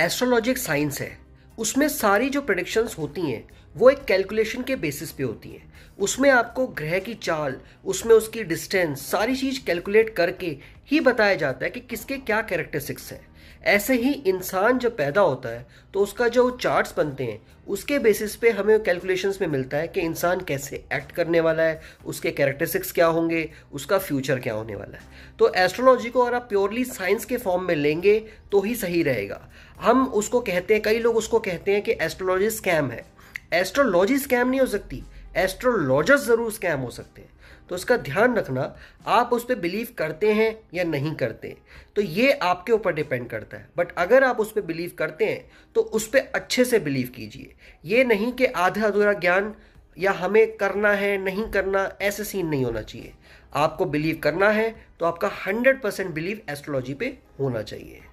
astrologic science है उसमें सारी जो प्रडिक्शंस होती हैं वो एक कैलकुलेशन के बेसिस पे होती हैं उसमें आपको ग्रह की चाल उसमें उसकी डिस्टेंस सारी चीज़ कैलकुलेट करके ही बताया जाता है कि किसके क्या कैरेक्टरिस्टिक्स हैं ऐसे ही इंसान जब पैदा होता है तो उसका जो चार्ट्स बनते हैं उसके बेसिस पे हमें कैलकुलेशंस में मिलता है कि इंसान कैसे एक्ट करने वाला है उसके कैरेक्टरिस्टिक्स क्या होंगे उसका फ्यूचर क्या होने वाला है तो एस्ट्रोलॉजी को अगर आप प्योरली साइंस के फॉर्म में लेंगे तो ही सही रहेगा हम उसको कहते हैं कई लोग उसको कहते हैं कि एस्ट्रोलॉजी स्कैम है एस्ट्रोलॉजी स्कैम नहीं हो सकती एस्ट्रोलॉजर ज़रूर स्कैम हो सकते हैं तो उसका ध्यान रखना आप उस पर बिलीव करते हैं या नहीं करते तो ये आपके ऊपर डिपेंड करता है बट अगर आप उस पर बिलीव करते हैं तो उस पर अच्छे से बिलीव कीजिए ये नहीं कि आधा अधूरा ज्ञान या हमें करना है नहीं करना ऐसे सीन नहीं होना चाहिए आपको बिलीव करना है तो आपका हंड्रेड परसेंट बिलीव एस्ट्रोलॉजी पे होना चाहिए